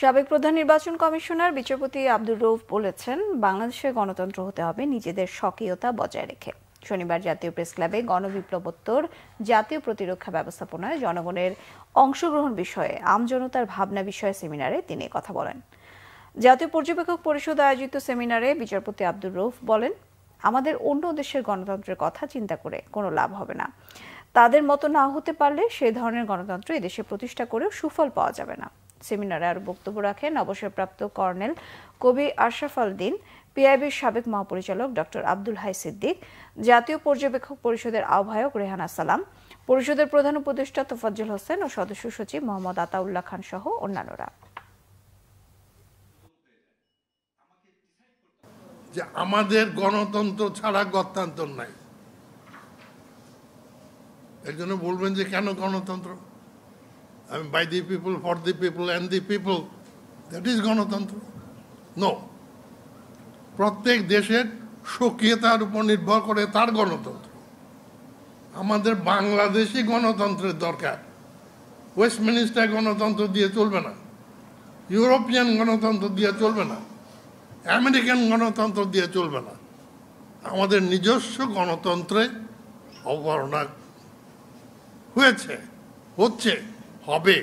সাবেক প্রধান নির্বাচন কমিশনার বিচারপতি আব্দুর রৌফ বলেছেন বাংলাদেশে গণতন্ত্র হতে হবে নিজেদের স্বকীয়তা বজায় রেখে শনিবার জাতীয় প্রেস ক্লাবে গণবিপ্লবোত্তর জাতীয় প্রতিরক্ষা ব্যবস্থাপনায় জনগণের অংশগ্রহণ বিষয়ে আমজনতার ভাবনা বিষয়ে সেমিনারে তিনি কথা বলেন জাতীয় পর্যবেক্ষক পরিষদ আয়োজিত সেমিনারে বিচারপতি আব্দুর রৌফ বলেন আমাদের অন্য দেশের গণতন্ত্রের কথা চিন্তা করে কোনো লাভ হবে না তাদের মতো না হতে পারলে সে ধরনের গণতন্ত্র এদেশে প্রতিষ্ঠা করেও সুফল পাওয়া যাবে না সেমিনারে আর বক্তব্য রাখেন অবসরপ্রাপ্ত কর্নেল কবি আশরাফ আল দিন পিআইবির সাবেক মহাপরিচালক ডক্টর আব্দুল হাই সিদ্দিক জাতীয় পর্যবেক্ষক পরিষদের আহ্বায়ক রেহানা সালাম পরিষদের প্রধান উপদেষ্টা তোফাজ্জল হোসেন ও সদস্য সচিব মোহাম্মদ আতাউল্লাহ খান সহ অন্যান্যরা যে আমাদের গণতন্ত্র ছাড়া গণতন্ত্র নাই এর জন্য বলবেন যে কেন গণতন্ত্র I mean, by the people, for the people, and the people. That is গণতন্ত্র নো প্রত্যেক দেশের স্বকীয়তার উপর নির্ভর করে তার গণতন্ত্র আমাদের বাংলাদেশি গণতন্ত্রের দরকার ওয়েস্টমিনিস্টার গণতন্ত্র দিয়ে চলবে না ইউরোপিয়ান গণতন্ত্র দিয়ে চলবে না আমেরিকান গণতন্ত্র দিয়ে চলবে না আমাদের নিজস্ব গণতন্ত্রে অবগণনা হয়েছে হচ্ছে হবে